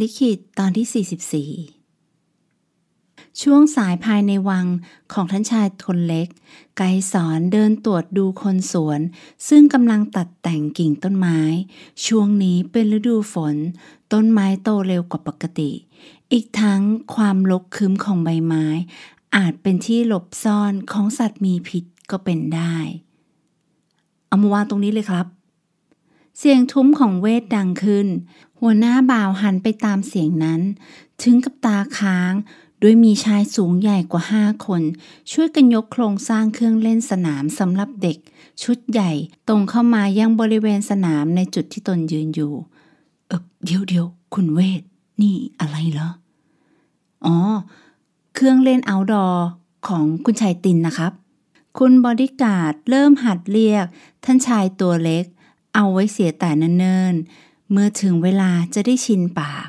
ลิขิตตอนที่ 44 ช่วงสายภายในวังของท่านชายทนเล็ก ไกสอนเดินตรวจดูคนสวน ซึ่งกำลังตัดแต่งกิ่งต้นไม้ ช่วงนี้เป็นฤดูฝน ต้นไม้โตเร็วกว่าปกติ อีกทั้งความลกคืมของใบไม้ อาจเป็นที่หลบซ่อนของสัตว์มีพิษก็เป็นได้ เอามาวางตรงนี้เลยครับเสียงทุ้มของเวทดังขึ้น หัวหน้าบ่าวหันไปตามเสียงนั้น ถึงกับตาค้างด้วยมีชายสูงใหญ่กว่าห้าคน ช่วยกันยกโครงสร้างเครื่องเล่นสนามสำหรับเด็ก ชุดใหญ่ตรงเข้ามายังบริเวณสนามในจุดที่ตนยืนอยู่ เออเดี๋ยวเดี๋ยวคุณเวท นี่อะไรเหรออ๋อ เครื่องเล่นเอาดอของคุณชายตินนะครับ คุณบอดี้การ์ดเริ่มหัดเรียก ท่านชายตัวเล็กเอาไว้เสียแต่เนิ่นๆเมื่อถึงเวลาจะได้ชินปาก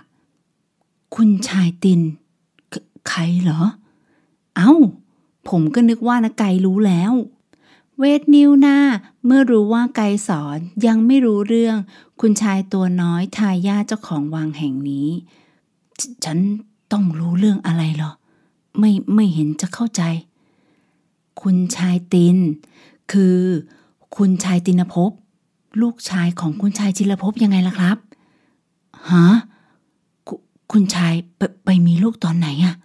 คุณชายติน ใครเหรอ เอา้าผมก็นึกว่านะไกรู้แล้ว เวทนิ้วหน้า เมื่อรู้ว่าไกสอน ยังไม่รู้เรื่อง คุณชายตัวน้อยทายาเจ้าของวังแห่งนี้ฉฉันต้องรู้เรื่องอะไรเหรอไม่ไม่เห็นจะเข้าใจ คุณชายตินคือคุณชายตินภพลูกชายของคุณชายจิรภพยังไงล่ะครับ ฮะคคุณชายไปไปมีลูกตอนไหนอะ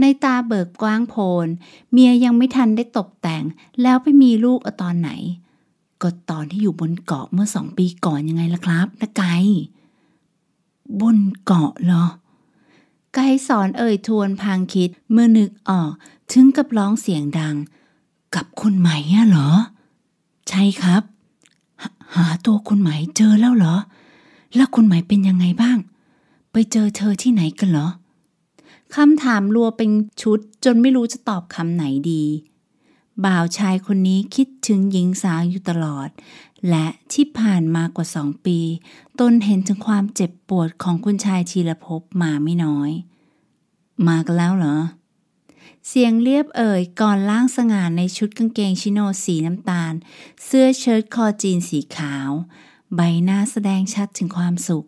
ในตาเบิกกว้างโพลเมียยังไม่ทันได้ตกแต่ง แล้วไปมีลูกอตอนไหน ก็ตอนที่อยู่บนเกาะเมื่อสองปีก่อนยังไงล่ะครับนะไกบนเกาะเหรอ ไกสอนเอ่ยทวนพางคิดเมื่อนึกออก ถึงกับร้องเสียงดัง กับคนใหม่เหรอ ใช่ครับหาตัวคุณหมเจอแล้วเหรอ แล้วคุณหมเป็นยังไงบ้าง ไปเจอเธอที่ไหนกันเหรอ คำถามรัวเป็นชุดจนไม่รู้จะตอบคำไหนดี บ่าวชายคนนี้คิดถึงหญิงสาวอยู่ตลอด และที่ผ่านมากว่าสองปีตนเห็นถึงความเจ็บปวดของคุณชายชีรภพมาไม่น้อย มากแล้วเหรอเสียงเรียบเอ่ยก่อนล่างสง่านในชุดกางเกงชิโนสีน้ำตาล เสื้อเชิ้ตคอจีนสีขาว ใบหน้าแสดงชัดถึงความสุข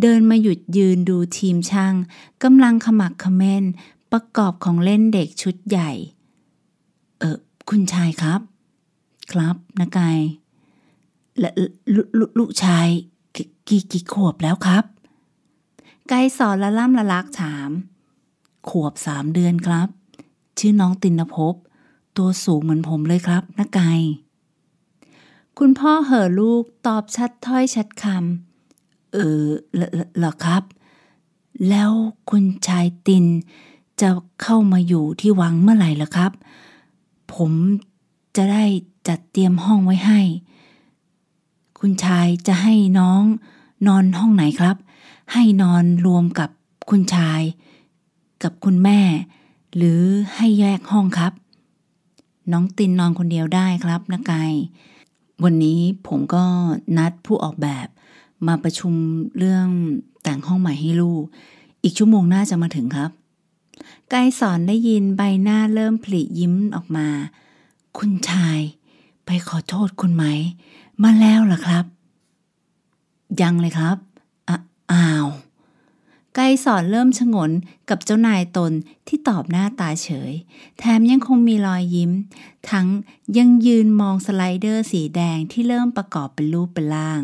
เดินมาหยุดยืนดูทีมช่างกำลังขมักขม้นประกอบของเล่นเด็กชุดใหญ่ เออคุณชายครับ ครับนากายและลูกชาย กี่กี่ขวบแล้วครับ ไกสอนละล่ำละลักถาม ขวบสามเดือนครับชื่อน้องตินภพ ตัวสูงเหมือนผมเลยครับนักไก่คุณพ่อเห่อลูกตอบชัดถ้อยชัดคำเออหรอครับ แล้วคุณชาย ติน จะเข้ามาอยู่ที่วังเมื่อไหร่ล่ะครับ ผมจะได้จัดเตรียมห้องไว้ให้ คุณชายจะให้น้อง นอนห้องไหนครับ ให้นอนรวมกับคุณชาย กับคุณแม่หรือให้แยกห้องครับ น้องตินนอนคนเดียวได้ครับนะกายวันนี้ผมก็นัดผู้ออกแบบมาประชุมเรื่องแต่งห้องใหม่ให้ลูก อีกชั่วโมงหน้าจะมาถึงครับกายสอนได้ยินใบหน้าเริ่มผลิยิ้มออกมา คุณชายไปขอโทษคุณไหม มาแล้วเหรอครับ ยังเลยครับอ้าวไกสอนเริ่มชงนกับเจ้านายตนที่ตอบหน้าตาเฉย แถมยังคงมีรอยยิ้ม ทั้งยังยืนมองสไลเดอร์สีแดงที่เริ่มประกอบเป็นรูปเป็นล่าง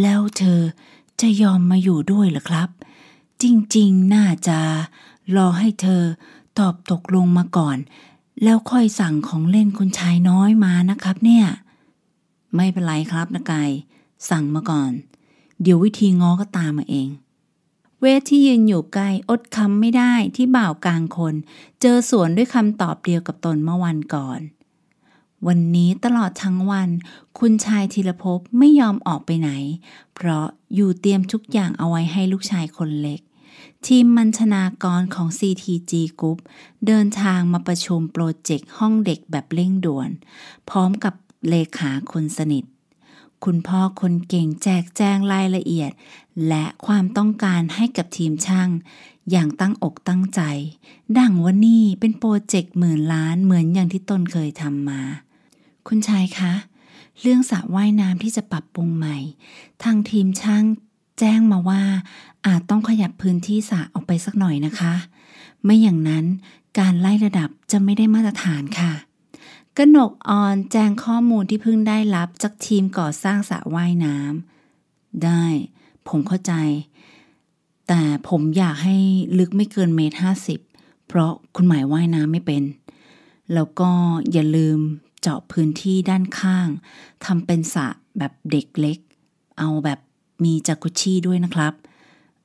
แล้วเธอจะยอมมาอยู่ด้วยหรอครับ จริงๆ น่าจะรอให้เธอ ตอบตกลงมาก่อน แล้วค่อยสั่งของเล่นคุณชายน้อยมานะครับเนี่ย ไม่เป็นไรครับนะกายสั่งมาก่อน เดี๋ยววิธีง้อก็ตามมาเองเวทที่ยืนอยู่ใกล้อดคำไม่ได้ที่บ่าวกลางคน เจอสวนด้วยคำตอบเดียวกับตนเมื่อวันก่อน วันนี้ตลอดทั้งวันคุณชายธีรภพไม่ยอมออกไปไหน เพราะอยู่เตรียมทุกอย่างเอาไว้ให้ลูกชายคนเล็ก ทีมมัญชนากรของ CTG Group เดินทางมาประชุมโปรเจกต์ห้องเด็กแบบเร่งด่วน พร้อมกับเลขาคนสนิทคุณพ่อคนเก่งแจกแจงรายละเอียด และความต้องการให้กับทีมช่าง อย่างตั้งอกตั้งใจ ดังว่านี่เป็นโปรเจกต์หมื่นล้านเหมือนอย่างที่ตนเคยทำมา คุณชายคะ เรื่องสระว่ายน้ำที่จะปรับปรุงใหม่ทางทีมช่างแจ้งมาว่า อาจต้องขยับพื้นที่สระออกไปสักหน่อยนะคะ ไม่อย่างนั้นการไล่ระดับจะไม่ได้มาตรฐานค่ะกนกออนแจ้งข้อมูลที่เพิ่งได้รับจากทีมก่อสร้างสระว่ายน้ำ ได้ ผมเข้าใจ แต่ผมอยากให้ลึกไม่เกินเมตรห้าสิบเพราะคุณหมายว่ายน้ำไม่เป็น แล้วก็อย่าลืมเจาะพื้นที่ด้านข้างทำเป็นสระแบบเด็กเล็ก เอาแบบมีจักรุชี่ด้วยนะครับ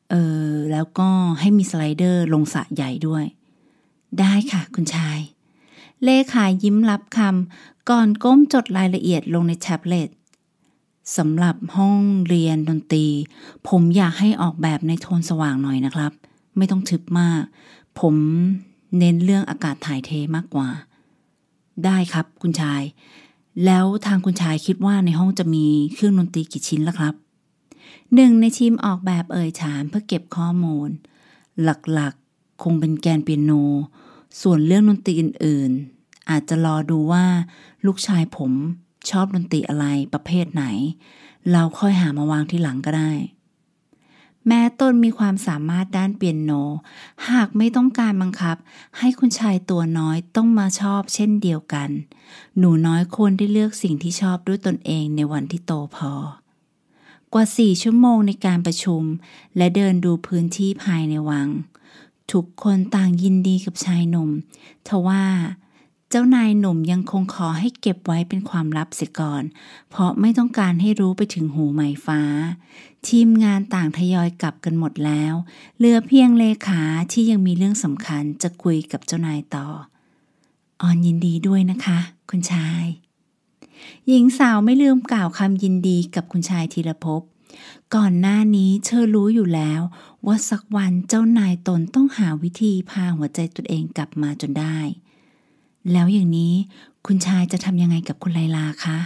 เออแล้วก็ให้มีสไลเดอร์ลงสระใหญ่ด้วย ได้ค่ะคุณชายเลขายิ้มรับคำก่อนก้มจดรายละเอียดลงในแท็บเล็ตสำหรับห้องเรียนดนตรี ผมอยากให้ออกแบบในโทนสว่างหน่อยนะครับ ไม่ต้องทึบมาก ผมเน้นเรื่องอากาศถ่ายเทมากกว่า ได้ครับคุณชาย แล้วทางคุณชายคิดว่าในห้องจะมีเครื่องดนตรีกี่ชิ้นล่ะครับ หนึ่งในทีมออกแบบเอ่ยถามเพื่อเก็บข้อมูล หลักๆ คงเป็นแกนเปียโนส่วนเรื่องดนตรีอื่นๆ อาจจะรอดูว่า ลูกชายผม ชอบดนตรีอะไรประเภทไหน เราค่อยหามาวางที่หลังก็ได้ แม้ตนมีความสามารถด้านเปียโน หากไม่ต้องการบังคับ ให้คุณชายตัวน้อยต้องมาชอบเช่นเดียวกัน หนูน้อยควรได้เลือกสิ่งที่ชอบด้วยตนเองในวันที่โตพอ กว่าสี่ชั่วโมงในการประชุม และเดินดูพื้นที่ภายในวังทุกคนต่างยินดีกับชายหนุ่มทว่า เจ้านายหนุ่มยังคงขอให้เก็บไว้เป็นความลับเสียก่อน เพราะไม่ต้องการให้รู้ไปถึงหูไม้ฟ้า ทีมงานต่างทยอยกลับกันหมดแล้ว เหลือเพียงเลขาที่ยังมีเรื่องสำคัญจะคุยกับเจ้านายต่อ ออนยินดีด้วยนะคะ คุณชาย หญิงสาวไม่ลืมกล่าวคำยินดีกับคุณชายธีรภพก่อนหน้านี้เธอรู้อยู่แล้วว่าสักวันเจ้านายตนต้องหาวิธีพาหัวใจตนเองกลับมาจนได้ แล้วอย่างนี้คุณชายจะทำยังไงกับคุณไลลาคะ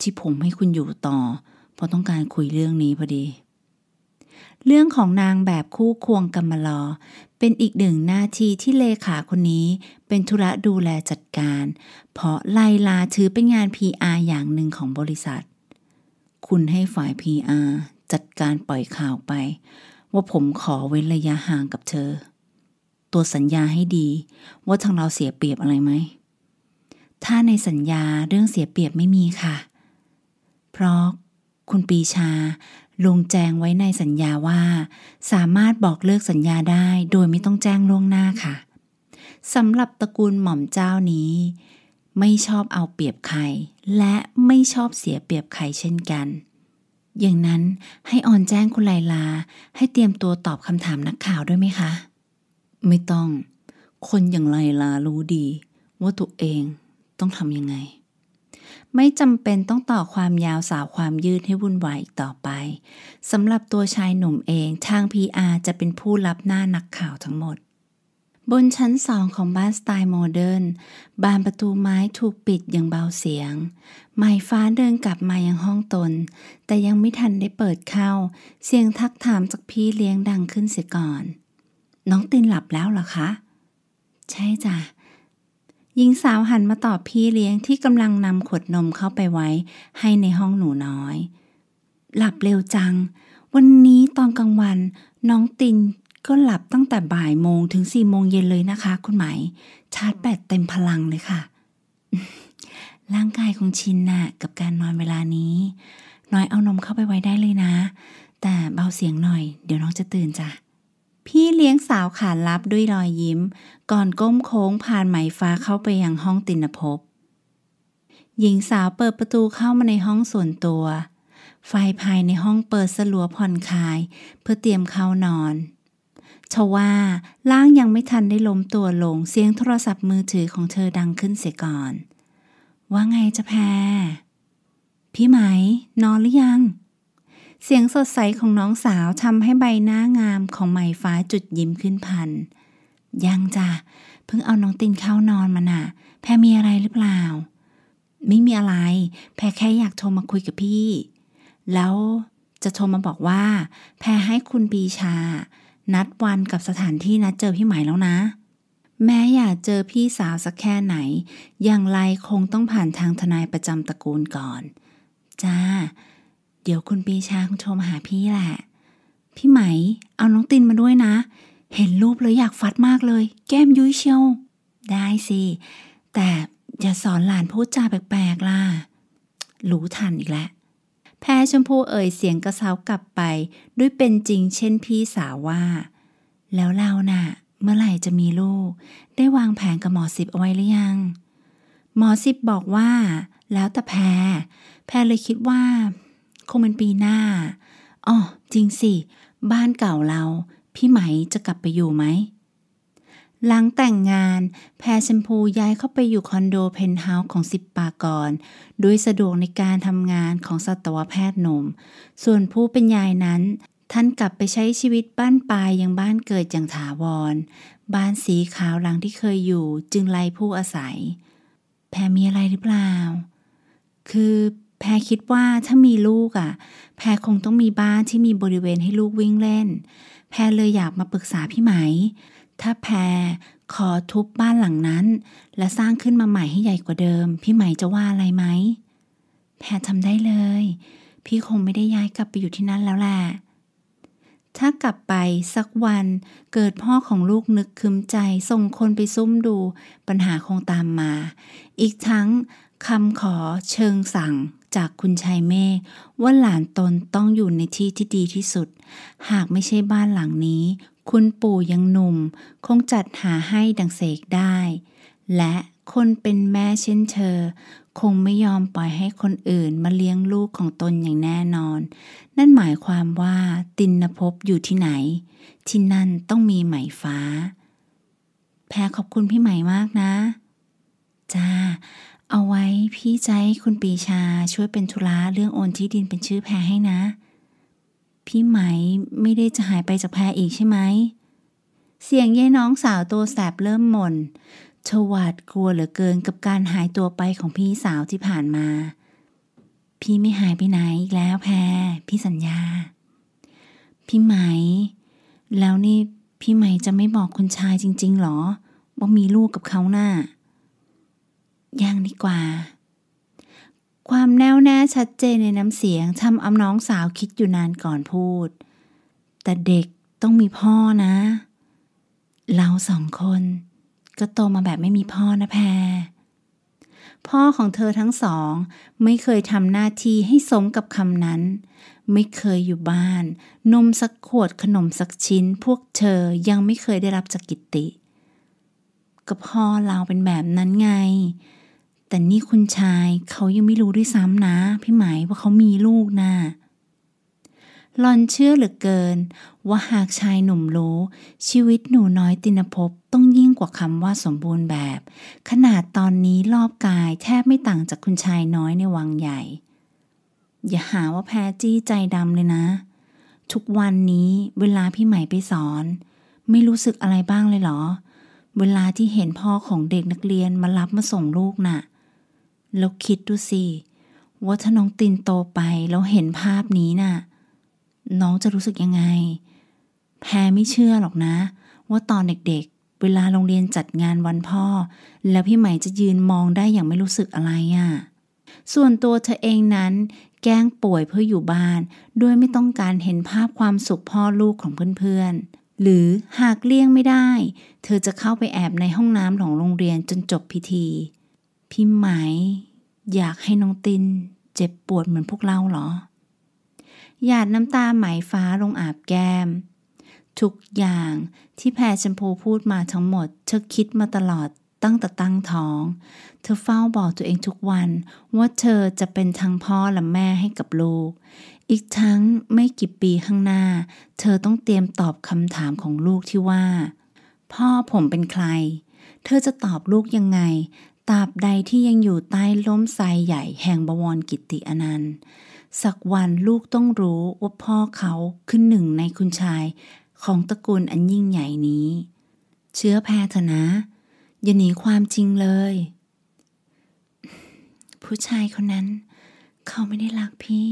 ที่ผมให้คุณอยู่ต่อเพราะต้องการคุยเรื่องนี้พอดี เรื่องของนางแบบคู่ควงกรรมลอ เป็นอีกหนึ่งหน้าที่ที่เลขาคนนี้เป็นธุระดูแลจัดการ เพราะไลลาถือเป็นงาน PR อย่างหนึ่งของบริษัทคุณให้ฝ่าย PR จัดการปล่อยข่าวไป ว่าผมขอเว้นระยะห่างกับเธอ ตัวสัญญาให้ดี ว่าทางเราเสียเปรียบอะไรไหม ถ้าในสัญญาเรื่องเสียเปรียบไม่มีค่ะ เพราะคุณปีชา ลงแจ้งไว้ในสัญญาว่า สามารถบอกเลิกสัญญาได้โดยไม่ต้องแจ้งล่วงหน้าค่ะสำหรับตระกูลหม่อมเจ้านี้ไม่ชอบเอาเปรียบใครและไม่ชอบเสียเปรียบใครเช่นกัน อย่างนั้นให้ออนแจ้งคุณไลลา ให้เตรียมตัวตอบคำถามนักข่าวด้วยไหมคะ ไม่ต้อง คนอย่างไลลารู้ดีว่าตัวเองต้องทำยังไง ไม่จำเป็นต้องต่อความยาวสาวความยืดให้วุ่นวายอีกต่อไปสำหรับตัวชายหนุ่มเองทาง PR จะเป็นผู้รับหน้านักข่าวทั้งหมดบนชั้นสองของบ้านสไตล์โมเดิร์น บานประตูไม้ถูกปิดอย่างเบาเสียงหมายฟ้าเดินกลับมายังห้องตน แต่ยังไม่ทันได้เปิดเข้า เสียงทักถามจากพี่เลี้ยงดังขึ้นเสียก่อน น้องตินหลับแล้วเหรอคะ ใช่จ้ะหญิงสาวหันมาตอบพี่เลี้ยงที่กำลังนำขวดนมเข้าไปไว้ให้ในห้องหนูน้อย หลับเร็วจัง วันนี้ตอนกลางวันน้องตินก็หลับตั้งแต่บ่ายโมงถึงสี่โมงเย็นเลยนะคะคุณไหม ชาร์จแบตเต็มพลังเลยค่ะ ร่างกายของชินนะ่ะกับการนอนเวลานี้ น้อยเอานมเข้าไปไว้ได้เลยนะ แต่เบาเสียงหน่อยเดี๋ยวน้องจะตื่นจ้ะ พี่เลี้ยงสาวขานรับด้วยรอยยิ้ม ก่อนก้มโค้งผ่านไหมฟ้าเข้าไปยังห้องตินภพหญิงสาวเปิดประตูเข้ามาในห้องส่วนตัว ไฟภายในห้องเปิดสลัวผ่อนคลาย เพื่อเตรียมเข้านอนชว่าล่างยังไม่ทันได้ล้มตัวลงเสียงโทรศัพท์มือถือของเธอดังขึ้นเสียก่อน ว่าไงจะแพร พี่ไหม นอนหรือยัง เสียงสดใสของน้องสาวทำให้ใบหน้างามของไหมฟ้าจุดยิ้มขึ้นพันยังจ้ะ เพิ่งเอาน้องตินเข้านอนมานะ่ะ แพรมีอะไรหรือเปล่า ไม่มีอะไร แพรแค่อยากโทรมาคุยกับพี่ แล้วจะโทรมาบอกว่า แพรให้คุณปีชานัดวันกับสถานที่นัดเจอพี่ใหม่แล้วนะ แม้อยากเจอพี่สาวสักแค่ไหน อย่างไรคงต้องผ่านทางทนายประจำตระกูลก่อน จ้า เดี๋ยวคุณปีชาคงโทรมาหาพี่แหละ พี่ไหมเอาน้องตินมาด้วยนะ เห็นรูปแล้วอยากฟัดมากเลย แก้มยุ้ยเชียวได้สิ แต่อย่าสอนหลานพูดจาแปลกๆล่ะรู้ทันอีกแล้วแพชมพูเอ่ยเสียงกระเซากลับไปด้วยเป็นจริงเช่นพี่สาวว่า แล้วเรานะ่ะ เมื่อไหร่จะมีลูก ได้วางแผนกับหมอสิบเอาไว้หรือยัง หมอสิบบอกว่า แล้วแต่แพแพเลยคิดว่า คงเป็นปีหน้าอ๋อจริงสิ บ้านเก่าเรา พี่ไหมจะกลับไปอยู่ไหมหลังแต่งงานแพรชมพูย้ายเข้าไปอยู่คอนโดเพนท์เฮาส์ของสิบปากรด้วยสะดวกในการทำงานของสัตวแพทย์หนุ่มส่วนผู้เป็นยายนั้น ท่านกลับไปใช้ชีวิตบ้านปลายยังบ้านเกิดอย่างถาวรบ้านสีขาวหลังที่เคยอยู่จึงไรผู้อาศัย แพรมีอะไรหรือเปล่า คือแพรคิดว่าถ้ามีลูกอะ่ะ แพรคงต้องมีบ้านที่มีบริเวณให้ลูกวิ่งเล่น แพรเลยอยากมาปรึกษาพี่ไหมถ้าแพรขอทุบบ้านหลังนั้น และสร้างขึ้นมาใหม่ให้ใหญ่กว่าเดิม พี่ใหม่จะว่าอะไรไหมแพรทำได้เลย พี่คงไม่ได้ย้ายกลับไปอยู่ที่นั่นแล้วแหละ ถ้ากลับไปสักวันเกิดพ่อของลูกนึกคืมใจส่งคนไปซุ่มดูปัญหาคงตามมา อีกทั้งคำขอเชิงสั่งจากคุณชายเมฆว่าหลานตนต้องอยู่ในที่ที่ดีที่สุด หากไม่ใช่บ้านหลังนี้คุณปู่ยังหนุ่มคงจัดหาให้ดังเสกได้ และคนเป็นแม่เช่นเธอ คงไม่ยอมปล่อยให้คนอื่นมาเลี้ยงลูกของตนอย่างแน่นอน นั่นหมายความว่าตินภพอยู่ที่ไหนที่นั่นต้องมีไหมฟ้า แพรขอบคุณพี่ใหม่มากนะ จ้าเอาไว้พี่ใจคุณปีชาช่วยเป็นธุระเรื่องโอนที่ดินเป็นชื่อแพรให้นะพี่ไหมไม่ได้จะหายไปจากแพรอีกใช่ไหม เสียงยายน้องสาวตัวแสบเริ่มหม่น ชวาดกลัวเหลือเกินกับการหายตัวไปของพี่สาวที่ผ่านมา พี่ไม่หายไปไหนอีกแล้วแพรพี่สัญญาพี่ไหม แล้วนี่พี่ไหมจะไม่บอกคนชายจริง ๆ หรอ ว่ามีลูกกับเขาหน้าย่างดีกว่าความแน่วแน่ชัดเจนในน้ำเสียงทำเอาน้องสาวคิดอยู่นานก่อนพูด แต่เด็กต้องมีพ่อนะ เราสองคนก็โตมาแบบไม่มีพ่อนะแพรพ่อของเธอทั้งสองไม่เคยทำหน้าที่ให้สมกับคำนั้น ไม่เคยอยู่บ้านนมสักขวดขนมสักชิ้นพวกเธอยังไม่เคยได้รับจากกิติก็พ่อเราเป็นแบบนั้นไงแต่นี่ คุณชายเขายังไม่รู้ด้วยซ้ำนะ พี่หมายว่าเขามีลูกนะ่ะหลอนเชื่อเหลือเกิน ว่าหากชายหนุ่มรู้ ชีวิตหนูน้อยตินภพต้องยิ่งกว่าคำว่าสมบูรณ์แบบ ขนาดตอนนี้รอบกายแทบไม่ต่างจากคุณชายน้อยในวังใหญ่ อย่าหาว่าแพ้จี้ใจดำเลยนะ ทุกวันนี้เวลาพี่ใหม่ไปสอน ไม่รู้สึกอะไรบ้างเลยเหรอ เวลาที่เห็นพ่อของเด็กนักเรียนมารับมาส่งลูกนะ่ะแล้วคิดดูสิว่าถ้าน้องตินโตไปแล้วเห็นภาพนี้นะ่ะน้องจะรู้สึกยังไง แพรไม่เชื่อหรอกนะว่าตอนเด็กๆ เวลาโรงเรียนจัดงานวันพ่อ แล้วพี่ใหม่จะยืนมองได้อย่างไม่รู้สึกอะไรอะ่ะ ส่วนตัวเธอเองนั้นแกล้งป่วยเพื่ออยู่บ้านด้วยไม่ต้องการเห็นภาพความสุขพ่อลูกของเพื่อนๆหรือหากเลี่ยงไม่ได้เธอจะเข้าไปแอบในห้องน้ำของโรงเรียนจนจบพิธีพี่หมายอยากให้น้องตินเจ็บปวดเหมือนพวกเราเหรอ หยาดน้ำตาไหมฟ้าลงอาบแก้มทุกอย่างที่แพรชมพูพูดมาทั้งหมดเธอคิดมาตลอดตั้งแต่ตั้งท้อง เธอเฝ้าบอกตัวเองทุกวันว่าเธอจะเป็นทั้งพ่อและแม่ให้กับลูก อีกทั้งไม่กี่ปีข้างหน้า เธอต้องเตรียมตอบคำถามของลูกที่ว่า พ่อผมเป็นใคร เธอจะตอบลูกยังไงตราบใดที่ยังอยู่ใต้ล้มทรายใหญ่แห่งบวรกิติอนันต์ สักวันลูกต้องรู้ว่าพ่อเขาคือหนึ่งในคุณชาย ของตระกูลอันยิ่งใหญ่นี้ เชื้อแพทนะอย่าหนีความจริงเลย ผู้ชายคนนั้นเขาไม่ได้รักพี่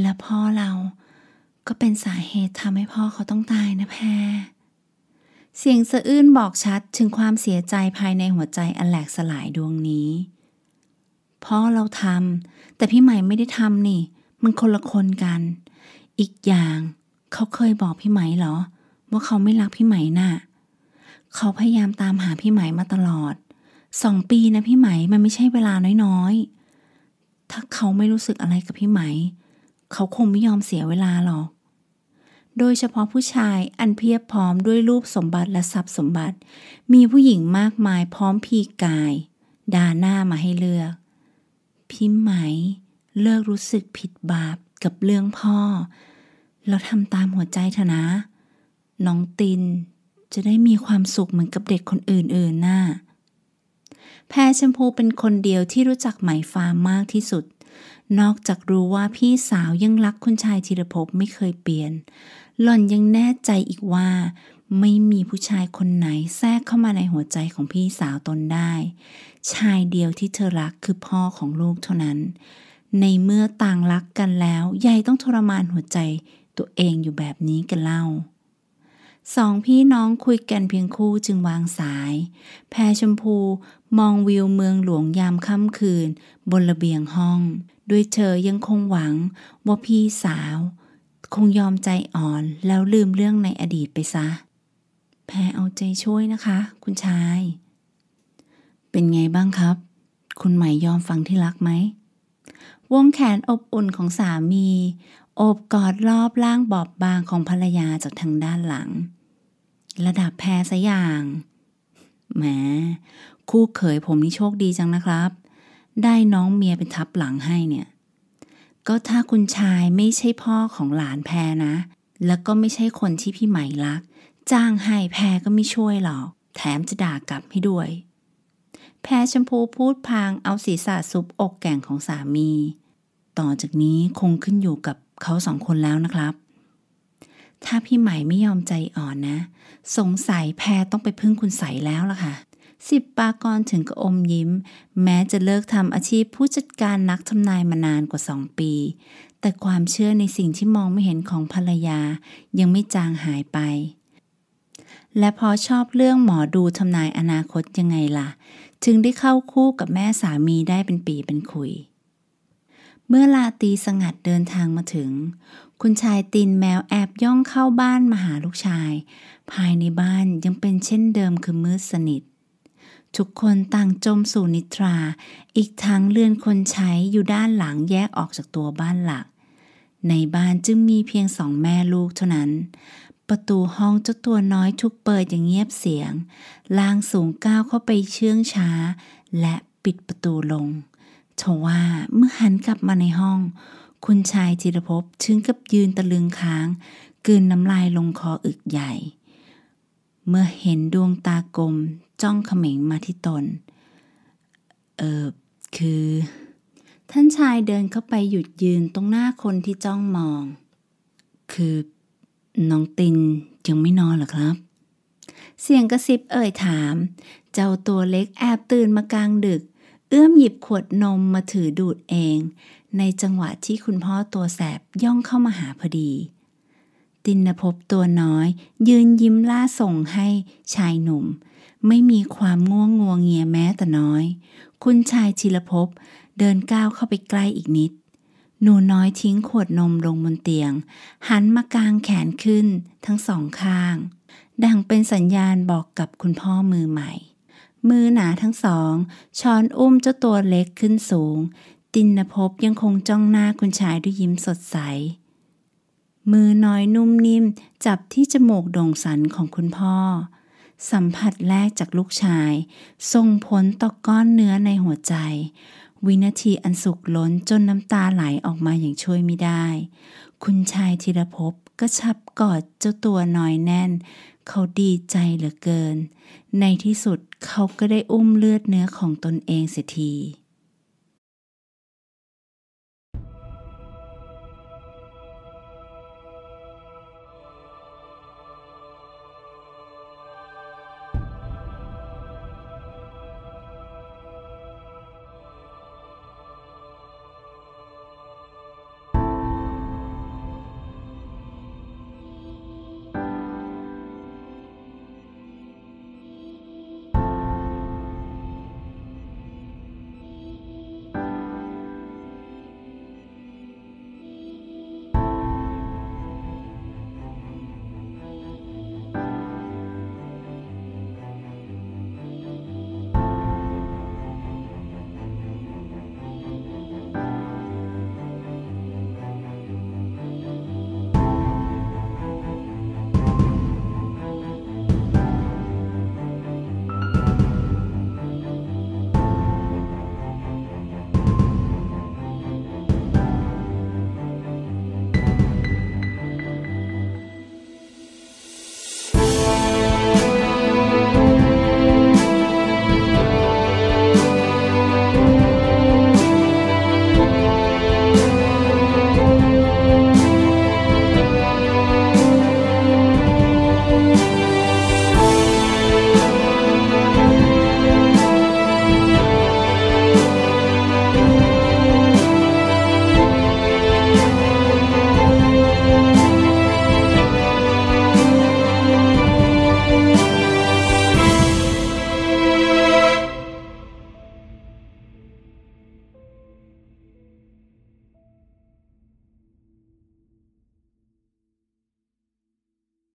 และพ่อเราก็เป็นสาเหตุทำให้พ่อเขาต้องตายนะแพเสียงสะอื้นบอกชัดถึงความเสียใจภายในหัวใจอันแหลกสลายดวงนี้พ่อเราทำแต่พี่ใหม่ไม่ได้ทำนี่มันคนละคนกัน อีกอย่างเขาเคยบอกพี่ใหม่เหรอ ว่าเขาไม่รักพี่ใหม่น่ะ เขาพยายามตามหาพี่ใหม่มาตลอดสองปีนะพี่ไหมมันไม่ใช่เวลาน้อยๆ ถ้าเขาไม่รู้สึกอะไรกับพี่ไหม เขาคงไม่ยอมเสียเวลาหรอกโดยเฉพาะผู้ชายอันเพียบพร้อมด้วยรูปสมบัติและทรัพย์สมบัติ มีผู้หญิงมากมายพร้อมพีกายด่าหน้ามาให้เลือกพพ์ไหม เลิกรู้สึกผิดบาปกับเรื่องพ่อ เราทำตามหัวใจเถอะนะ น้องตินจะได้มีความสุขเหมือนกับเด็กคนอื่นๆน่าแพรชมพูเป็นคนเดียวที่รู้จักไหมฟ้ามากที่สุดนอกจากรู้ว่าพี่สาวยังรักคุณชายธีรภพไม่เคยเปลี่ยน หล่อนยังแน่ใจอีกว่า ไม่มีผู้ชายคนไหนแทรกเข้ามาในหัวใจของพี่สาวตนได้ ชายเดียวที่เธอรักคือพ่อของลูกเท่านั้น ในเมื่อต่างรักกันแล้วยายต้องทรมานหัวใจตัวเองอยู่แบบนี้กันเล่าสองพี่น้องคุยกันเพียงคู่จึงวางสาย แพชมพู มองวิวเมืองหลวงยามค่ำคืน บนระเบียงห้องด้วยเธอยังคงหวังว่าพี่สาว คงยอมใจอ่อนแล้วลืมเรื่องในอดีตไปซะ แพรเอาใจช่วยนะคะคุณชาย เป็นไงบ้างครับ คุณใหม่ยอมฟังที่รักไหมวงแขนอบอุ่นของสามีโอบกอดรอบร่างบอบบางของภรรยาจากทางด้านหลัง ระดับแพรสอย่างแหมคู่เขยผมนี่โชคดีจังนะครับได้น้องเมียเป็นทับหลังให้เนี่ย ก็ถ้าคุณชายไม่ใช่พ่อของหลานแพรนะ แล้วก็ไม่ใช่คนที่พี่ใหม่รัก จ้างให้แพรก็ไม่ช่วยหรอก แถมจะด่ากลับให้ด้วย แพรชมพูพูดพางเอาศีรษะซุบอกแก่งของสามี ต่อจากนี้คงขึ้นอยู่กับเขาสองคนแล้วนะครับ ถ้าพี่ใหม่ไม่ยอมใจอ่อนนะ สงสัยแพรต้องไปพึ่งคุณใสแล้วล่ะค่ะสิบปากรถึงกับอมยิ้ม แม้จะเลิกทำอาชีพผู้จัดการนักทำนายมานานกว่าสองปี แต่ความเชื่อในสิ่งที่มองไม่เห็นของภรรยายังไม่จางหายไป และพอชอบเรื่องหมอดูทำนายอนาคตยังไงล่ะ จึงได้เข้าคู่กับแม่สามีได้เป็นปีเป็นคุย เมื่อลาตีสงัดเดินทางมาถึง คุณชายตีนแมวแอบย่องเข้าบ้านมาหาลูกชาย ภายในบ้านยังเป็นเช่นเดิมคือมืดสนิททุกคนต่างจมสู่นิทรา อีกทั้งเลื่อนคนใช้อยู่ด้านหลังแยกออกจากตัวบ้านหลัก ในบ้านจึงมีเพียงสองแม่ลูกเท่านั้น ประตูห้องเจ้าตัวน้อยถูกเปิดอย่างเงียบเสียง ลางสูงก้าวเข้าไปเชื่องช้าและปิดประตูลง ทว่าเมื่อหันกลับมาในห้อง คุณชายจิรภพถึงกับยืนตะลึงค้าง กืนน้ำลายลงคออึกใหญ่เมื่อเห็นดวงตากลม จ้องเขม็งมาที่ตน เออ คือ ท่านชายเดินเข้าไปหยุดยืนตรงหน้าคนที่จ้องมอง คือ น้องตินยังไม่นอนหรอครับ เสียงกระซิบเอ่ยถาม เจ้าตัวเล็กแอบตื่นมากลางดึก เอื้อมหยิบขวดนมมาถือดูดเอง ในจังหวะที่คุณพ่อตัวแสบ ย่องเข้ามาหาพอดีตินภพตัวน้อย ยืนยิ้มล่าส่งให้ชายหนุ่ม ไม่มีความง่วงงัวงเงียแม้แต่น้อย คุณชายชิลภพเดินก้าวเข้าไปใกล้อีกนิด หนูน้อยทิ้งขวดนมลงบนเตียง หันมากางแขนขึ้นทั้งสองข้าง ดังเป็นสัญญาณบอกกับคุณพ่อมือใหม่ มือหนาทั้งสองช้อนอุ้มเจ้าตัวเล็กขึ้นสูงตินภพยังคงจ้องหน้าคุณชายด้วยยิ้มสดใสมือน้อยนุ่มนิ่ม จับที่จมูกโด่งสันของคุณพ่อ สัมผัสแรกจากลูกชายส่งผลต่อก้อนเนื้อในหัวใจ วินาทีอันสุขล้นจนน้ำตาไหลออกมาอย่างช่วยไม่ได้ คุณชายธีรภพก็ชับกอดเจ้าตัวน้อยแน่น เขาดีใจเหลือเกิน ในที่สุดเขาก็ได้อุ้มเลือดเนื้อของตนเองเสียที